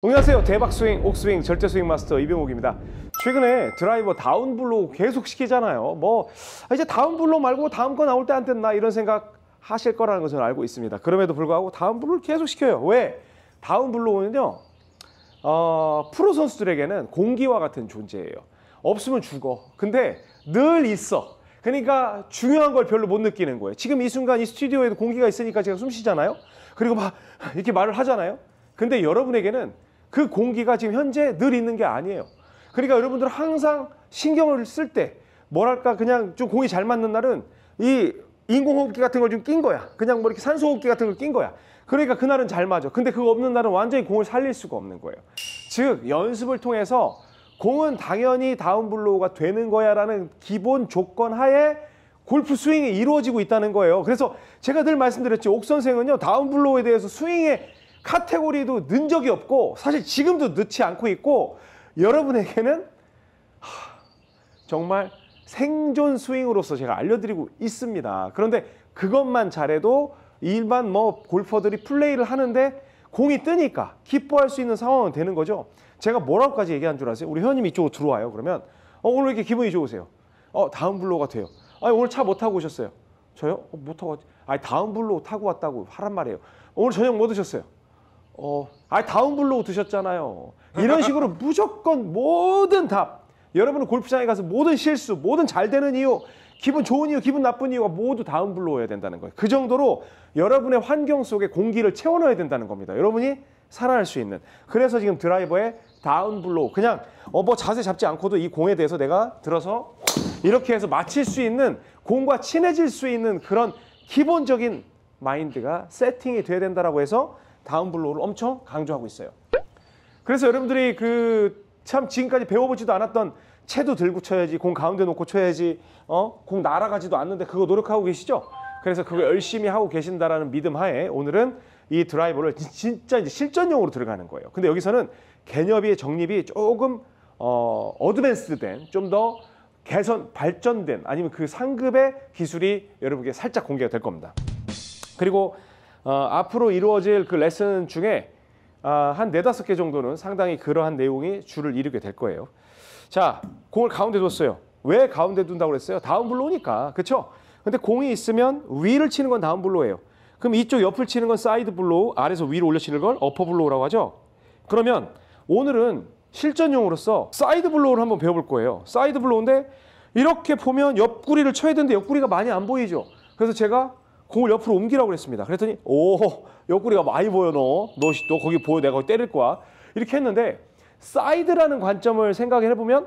안녕하세요 대박스윙, 옥스윙, 절대스윙 마스터 이병욱입니다 최근에 드라이버 다운블로 계속 시키잖아요 뭐 아, 이제 다운블로 말고 다음 거 나올 때 안됐나 이런 생각 하실 거라는 것저 알고 있습니다 그럼에도 불구하고 다운블로를 계속 시켜요 왜? 다운블로는요 어, 프로 선수들에게는 공기와 같은 존재예요 없으면 죽어 근데 늘 있어 그러니까 중요한 걸 별로 못 느끼는 거예요 지금 이 순간 이 스튜디오에도 공기가 있으니까 제가 숨 쉬잖아요 그리고 막 이렇게 말을 하잖아요 근데 여러분에게는 그 공기가 지금 현재 늘 있는 게 아니에요. 그러니까 여러분들 항상 신경을 쓸 때 뭐랄까 그냥 좀 공이 잘 맞는 날은 이 인공호흡기 같은 걸 좀 낀 거야. 그냥 뭐 이렇게 산소호흡기 같은 걸 낀 거야. 그러니까 그날은 잘 맞아. 근데 그거 없는 날은 완전히 공을 살릴 수가 없는 거예요. 즉 연습을 통해서 공은 당연히 다운블로우가 되는 거야라는 기본 조건 하에 골프 스윙이 이루어지고 있다는 거예요. 그래서 제가 늘 말씀드렸죠. 옥 선생은요. 다운블로우에 대해서 스윙에 카테고리도 는 적이 없고 사실 지금도 늦지 않고 있고 여러분에게는 하, 정말 생존 스윙으로서 제가 알려드리고 있습니다. 그런데 그것만 잘해도 일반 뭐 골퍼들이 플레이를 하는데 공이 뜨니까 기뻐할 수 있는 상황은 되는 거죠. 제가 뭐라고까지 얘기한 줄 아세요? 우리 회원님이 이쪽으로 들어와요. 그러면 어, 오늘 이렇게 기분이 좋으세요? 어, 다음 블로가 돼요. 아니, 오늘 차 못 타고 오셨어요? 저요? 어, 못 타고 왔지? 아니, 다음 블로 타고 왔다고 하란 말이에요. 오늘 저녁 뭐 드셨어요? 어, 아 다운블로우 드셨잖아요. 이런 식으로 무조건 모든 답. 여러분은 골프장에 가서 모든 실수, 모든 잘 되는 이유, 기분 좋은 이유, 기분 나쁜 이유가 모두 다운블로우해야 된다는 거예요. 그 정도로 여러분의 환경 속에 공기를 채워 넣어야 된다는 겁니다. 여러분이 살아날 수 있는. 그래서 지금 드라이버에 다운블로우. 그냥 어 뭐 자세 잡지 않고도 이 공에 대해서 내가 들어서 이렇게 해서 맞힐 수 있는 공과 친해질 수 있는 그런 기본적인 마인드가 세팅이 돼야 된다라고 해서 다음 블로우를 엄청 강조하고 있어요. 그래서 여러분들이 그 참 지금까지 배워보지도 않았던 채도 들고 쳐야지 공 가운데 놓고 쳐야지 어? 공 날아가지도 않는데 그거 노력하고 계시죠? 그래서 그거 열심히 하고 계신다라는 믿음 하에 오늘은 이 드라이버를 진짜 이제 실전용으로 들어가는 거예요. 근데 여기서는 개념의 정립이 조금 어, 어드밴스된 좀 더 개선 발전된 아니면 그 상급의 기술이 여러분께 살짝 공개가 될 겁니다. 그리고 어, 앞으로 이루어질 그 레슨 중에 아, 한 네다섯 개 정도는 상당히 그러한 내용이 줄을 이루게 될 거예요. 자, 공을 가운데 뒀어요. 왜 가운데 둔다고 그랬어요? 다운블로 우니까 그렇죠? 근데 공이 있으면 위를 치는 건 다운블로예요. 우 그럼 이쪽 옆을 치는 건 사이드 블로우, 아래서 위로 올려치는 걸 어퍼 블로우라고 하죠. 그러면 오늘은 실전용으로서 사이드 블로우를 한번 배워볼 거예요. 사이드 블로우인데 이렇게 보면 옆구리를 쳐야 되는데 옆구리가 많이 안 보이죠. 그래서 제가 공을 옆으로 옮기라고 그랬습니다. 그랬더니 오 옆구리가 많이 보여 너. 너, 너 거기 보여 내가 거기 때릴 거야. 이렇게 했는데 사이드라는 관점을 생각해 보면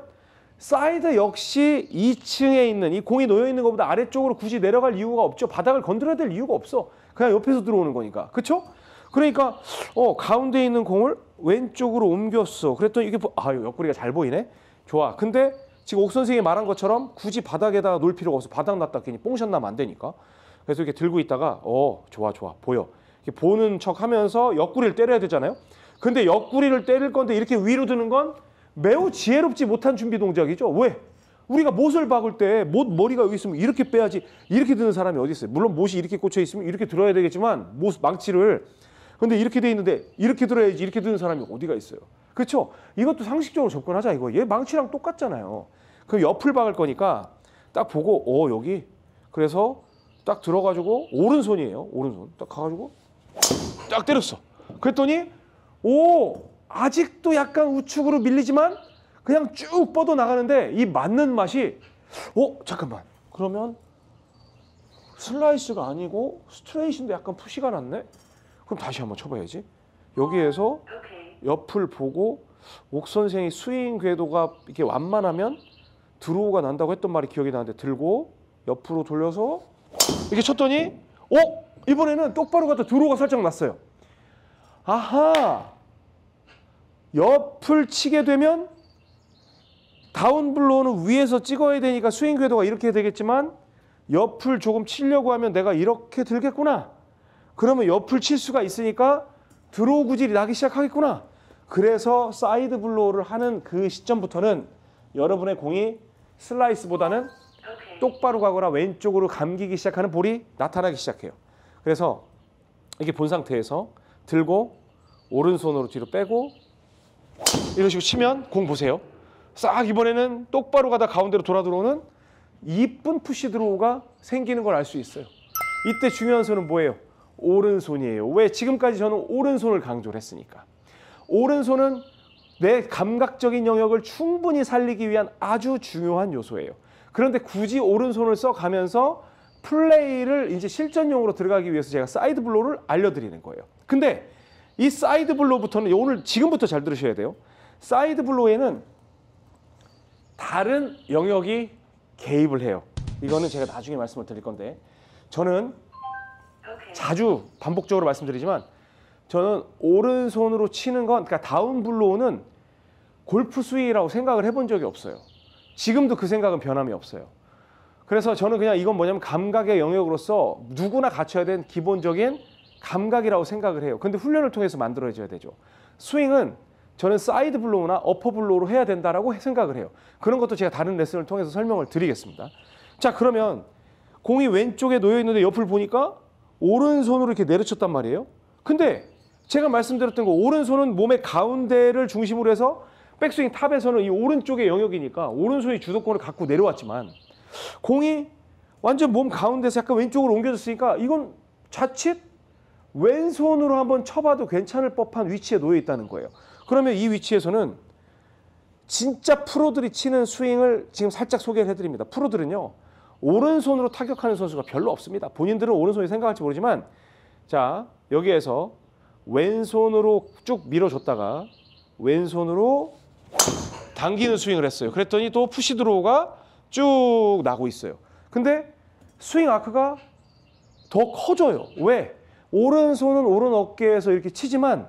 사이드 역시 2층에 있는 이 공이 놓여 있는 것보다 아래쪽으로 굳이 내려갈 이유가 없죠. 바닥을 건드려야 될 이유가 없어. 그냥 옆에서 들어오는 거니까. 그렇죠? 그러니까 어 가운데 있는 공을 왼쪽으로 옮겼어. 그랬더니 이게 아 옆구리가 잘 보이네. 좋아. 근데 지금 옥 선생이 말한 것처럼 굳이 바닥에다 놓을 필요가 없어. 바닥 났다 괜히 뽕샷 나면 안 되니까. 그래서 이렇게 들고 있다가 어 좋아 좋아 보여 이렇게 보는 척하면서 옆구리를 때려야 되잖아요. 근데 옆구리를 때릴 건데 이렇게 위로 드는 건 매우 지혜롭지 못한 준비 동작이죠. 왜? 우리가 못을 박을 때 못 머리가 여기 있으면 이렇게 빼야지 이렇게 드는 사람이 어디 있어요? 물론 못이 이렇게 꽂혀 있으면 이렇게 들어야 되겠지만 못 망치를 근데 이렇게 돼 있는데 이렇게 들어야지 이렇게 드는 사람이 어디가 있어요? 그렇죠? 이것도 상식적으로 접근하자 이거. 얘 망치랑 똑같잖아요. 그 옆을 박을 거니까 딱 보고 어 여기 그래서 딱 들어가지고 오른손이에요. 오른손 딱 가가지고 딱 때렸어. 그랬더니 오 아직도 약간 우측으로 밀리지만 그냥 쭉 뻗어 나가는데 이 맞는 맛이 어 잠깐만 그러면 슬라이스가 아니고 스트레이신데 약간 푸시가 났네. 그럼 다시 한번 쳐봐야지. 여기에서 옆을 보고 옥 선생이 스윙 궤도가 이렇게 완만하면 드로우가 난다고 했던 말이 기억이 나는데 들고 옆으로 돌려서 이렇게 쳤더니 어? 이번에는 똑바로 가다 로우가 살짝 났어요. 아하 옆을 치게 되면 다운블로우는 위에서 찍어야 되니까 스윙 궤도가 이렇게 되겠지만 옆을 조금 치려고 하면 내가 이렇게 들겠구나. 그러면 옆을 칠 수가 있으니까 드로우 구질이 나기 시작하겠구나. 그래서 사이드 블로우를 하는 그 시점부터는 여러분의 공이 슬라이스보다는 똑바로 가거나 왼쪽으로 감기기 시작하는 볼이 나타나기 시작해요. 그래서 이렇게 본 상태에서 들고 오른손으로 뒤로 빼고 이런 식으로 치면 공 보세요. 싹 이번에는 똑바로 가다 가운데로 돌아 들어오는 이쁜 푸시 드로우가 생기는 걸 알 수 있어요. 이때 중요한 손은 뭐예요? 오른손이에요. 왜? 지금까지 저는 오른손을 강조를 했으니까. 오른손은 내 감각적인 영역을 충분히 살리기 위한 아주 중요한 요소예요. 그런데 굳이 오른손을 써가면서 플레이를 이제 실전용으로 들어가기 위해서 제가 사이드 블로우를 알려드리는 거예요. 근데 이 사이드 블로우부터는 오늘 지금부터 잘 들으셔야 돼요. 사이드 블로우에는 다른 영역이 개입을 해요. 이거는 제가 나중에 말씀을 드릴 건데 저는 자주 반복적으로 말씀드리지만 저는 오른손으로 치는 건 그러니까 다운 블로우는 골프 스윙이라고 생각을 해본 적이 없어요. 지금도 그 생각은 변함이 없어요. 그래서 저는 그냥 이건 뭐냐면 감각의 영역으로서 누구나 갖춰야 된 기본적인 감각이라고 생각을 해요. 근데 훈련을 통해서 만들어져야 되죠. 스윙은 저는 사이드 블로우나 어퍼 블로우로 해야 된다라고 생각을 해요. 그런 것도 제가 다른 레슨을 통해서 설명을 드리겠습니다. 자, 그러면 공이 왼쪽에 놓여 있는데 옆을 보니까 오른손으로 이렇게 내려쳤단 말이에요. 근데 제가 말씀드렸던 거 오른손은 몸의 가운데를 중심으로 해서 백스윙 탑에서는 이 오른쪽의 영역이니까 오른손이 주도권을 갖고 내려왔지만 공이 완전 몸 가운데서 약간 왼쪽으로 옮겨졌으니까 이건 좌측 왼손으로 한번 쳐봐도 괜찮을 법한 위치에 놓여 있다는 거예요. 그러면 이 위치에서는 진짜 프로들이 치는 스윙을 지금 살짝 소개를 해드립니다. 프로들은요. 오른손으로 타격하는 선수가 별로 없습니다. 본인들은 오른손이 생각할지 모르지만 자 여기에서 왼손으로 쭉 밀어줬다가 왼손으로 당기는 스윙을 했어요. 그랬더니 또 푸시 드로우가 쭉 나고 있어요. 근데 스윙 아크가 더 커져요. 왜? 오른손은 오른 어깨에서 이렇게 치지만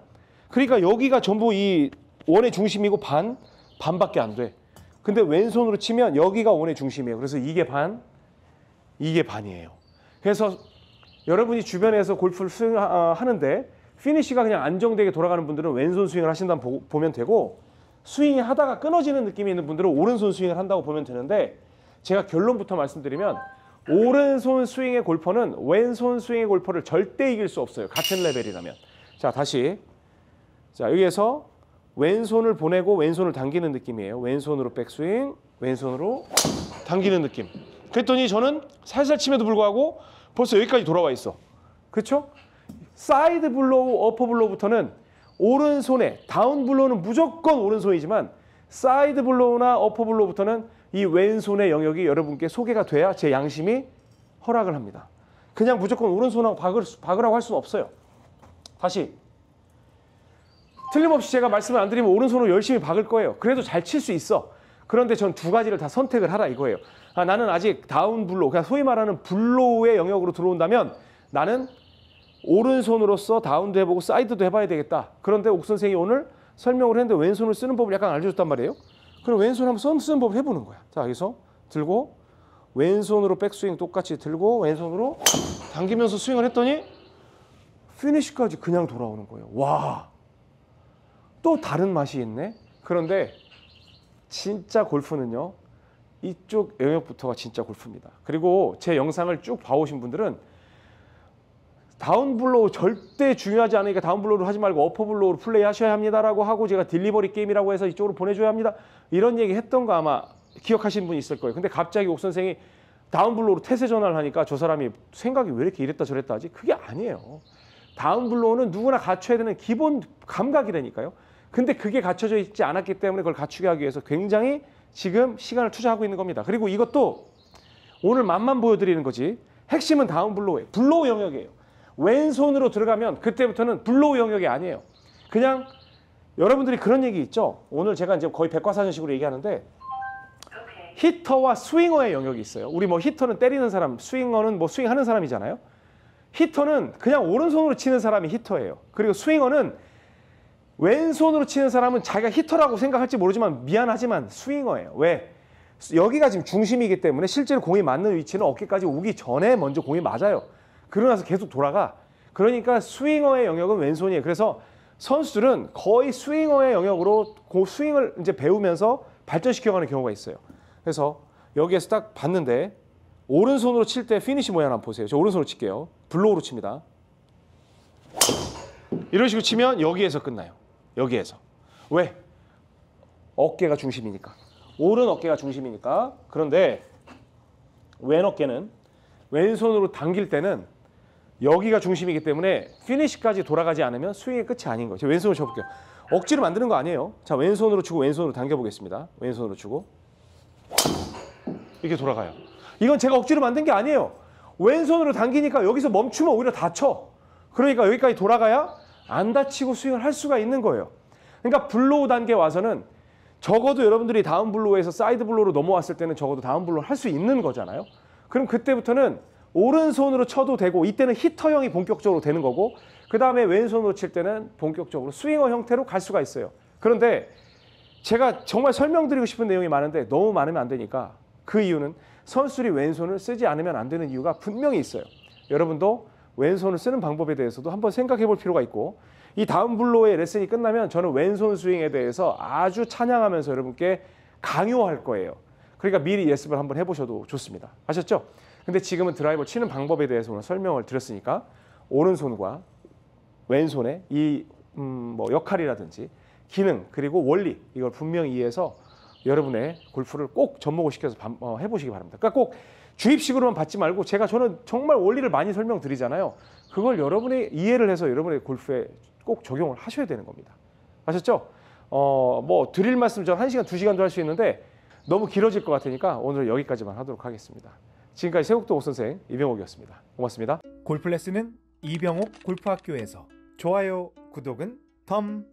그러니까 여기가 전부 이 원의 중심이고 반 반밖에 안 돼. 근데 왼손으로 치면 여기가 원의 중심이에요. 그래서 이게 반, 이게 반이에요. 그래서 여러분이 주변에서 골프를 스윙하는데 아, 피니쉬가 그냥 안정되게 돌아가는 분들은 왼손 스윙을 하신다면 보면 되고 스윙하다가 끊어지는 느낌이 있는 분들은 오른손 스윙을 한다고 보면 되는데 제가 결론부터 말씀드리면 오른손 스윙의 골퍼는 왼손 스윙의 골퍼를 절대 이길 수 없어요. 같은 레벨이라면. 자, 다시. 자, 여기에서 왼손을 보내고 왼손을 당기는 느낌이에요. 왼손으로 백스윙, 왼손으로 당기는 느낌. 그랬더니 저는 살살 침에도 불구하고 벌써 여기까지 돌아와 있어. 그렇죠? 사이드 블로우, 어퍼 블로우부터는 오른손에 다운 블로우는 무조건 오른손이지만 사이드 블로우나 어퍼 블로우부터는 이 왼손의 영역이 여러분께 소개가 돼야 제 양심이 허락을 합니다. 그냥 무조건 오른손하고 박을, 박으라고 할 수는 없어요. 다시 틀림없이 제가 말씀을 안 드리면 오른손으로 열심히 박을 거예요. 그래도 잘 칠 수 있어. 그런데 전 두 가지를 다 선택을 하라 이거예요. 아, 나는 아직 다운 블로우, 그냥 그러니까 소위 말하는 블로우의 영역으로 들어온다면 나는 오른손으로서 다운도 해보고 사이드도 해봐야 되겠다. 그런데 옥선생이 오늘 설명을 했는데 왼손을 쓰는 법을 약간 알려줬단 말이에요. 그럼 왼손 한번 쓰는, 쓰 법을 해보는 거야. 자, 여기서 들고 왼손으로 백스윙 똑같이 들고 왼손으로 당기면서 스윙을 했더니 피니쉬까지 그냥 돌아오는 거예요. 와, 또 다른 맛이 있네. 그런데 진짜 골프는요. 이쪽 영역부터가 진짜 골프입니다. 그리고 제 영상을 쭉 봐오신 분들은 다운블로우 절대 중요하지 않으니까 다운블로우를 하지 말고 어퍼블로우로 플레이하셔야 합니다라고 하고 제가 딜리버리 게임이라고 해서 이쪽으로 보내줘야 합니다. 이런 얘기 했던 거 아마 기억하시는 분이 있을 거예요. 근데 갑자기 옥 선생이 다운블로우로 태세 전환을 하니까 저 사람이 생각이 왜 이렇게 이랬다 저랬다 하지? 그게 아니에요. 다운블로우는 누구나 갖춰야 되는 기본 감각이라니까요. 근데 그게 갖춰져 있지 않았기 때문에 그걸 갖추게 하기 위해서 굉장히 지금 시간을 투자하고 있는 겁니다. 그리고 이것도 오늘 맛만 보여드리는 거지 핵심은 다운블로우예요. 블로우 영역이에요. 왼손으로 들어가면 그때부터는 블로우 영역이 아니에요. 그냥 여러분들이 그런 얘기 있죠. 오늘 제가 이제 거의 백과사전식으로 얘기하는데 히터와 스윙어의 영역이 있어요. 우리 뭐 히터는 때리는 사람, 스윙어는 뭐 스윙하는 사람이잖아요. 히터는 그냥 오른손으로 치는 사람이 히터예요. 그리고 스윙어는 왼손으로 치는 사람은 자기가 히터라고 생각할지 모르지만 미안하지만 스윙어예요. 왜? 여기가 지금 중심이기 때문에 실제로 공이 맞는 위치는 어깨까지 오기 전에 먼저 공이 맞아요. 그러나서 고 계속 돌아가. 그러니까 스윙어의 영역은 왼손이에요. 그래서 선수들은 거의 스윙어의 영역으로 고 스윙을 이제 배우면서 발전시켜가는 경우가 있어요. 그래서 여기에서 딱 봤는데 오른손으로 칠 때 피니시 모양 한번 보세요. 저 오른손으로 칠게요. 블로우로 칩니다. 이런 식으로 치면 여기에서 끝나요. 여기에서. 왜? 어깨가 중심이니까. 오른 어깨가 중심이니까. 그런데 왼 어깨는 왼손으로 당길 때는 여기가 중심이기 때문에 피니시까지 돌아가지 않으면 스윙의 끝이 아닌 거예요. 왼손으로 쳐볼게요. 억지로 만드는 거 아니에요. 자, 왼손으로 치고 왼손으로 당겨보겠습니다. 왼손으로 치고 이렇게 돌아가요. 이건 제가 억지로 만든 게 아니에요. 왼손으로 당기니까 여기서 멈추면 오히려 다쳐. 그러니까 여기까지 돌아가야 안 다치고 스윙을 할 수가 있는 거예요. 그러니까 블로우 단계 와서는 적어도 여러분들이 다운 블로우에서 사이드 블로우로 넘어왔을 때는 적어도 다운 블로우를 할 수 있는 거잖아요. 그럼 그때부터는 오른손으로 쳐도 되고 이때는 히터형이 본격적으로 되는 거고 그 다음에 왼손으로 칠 때는 본격적으로 스윙어 형태로 갈 수가 있어요. 그런데 제가 정말 설명드리고 싶은 내용이 많은데 너무 많으면 안 되니까 그 이유는 선수들이 왼손을 쓰지 않으면 안 되는 이유가 분명히 있어요. 여러분도 왼손을 쓰는 방법에 대해서도 한번 생각해 볼 필요가 있고 이 다음 블로의 레슨이 끝나면 저는 왼손 스윙에 대해서 아주 찬양하면서 여러분께 강요할 거예요. 그러니까 미리 예습을 한번 해보셔도 좋습니다. 아셨죠? 근데 지금은 드라이버 치는 방법에 대해서 오늘 설명을 드렸으니까 오른손과 왼손의 이 음, 뭐 역할이라든지 기능 그리고 원리 이걸 분명히 이해해서 여러분의 골프를 꼭 접목을 시켜서 어, 해보시기 바랍니다. 그러니까 꼭 주입식으로만 받지 말고 제가 저는 정말 원리를 많이 설명드리잖아요. 그걸 여러분이 이해를 해서 여러분의 골프에 꼭 적용을 하셔야 되는 겁니다. 아셨죠? 어, 뭐 드릴 말씀 전 한시간두시간도 할 수 있는데 너무 길어질 것 같으니까 오늘 여기까지만 하도록 하겠습니다. 지금까지 세곡도 선생 이병옥이었습니다. 고맙습니다. 골프레슨은 이병옥 골프학교에서 좋아요, 구독은 덤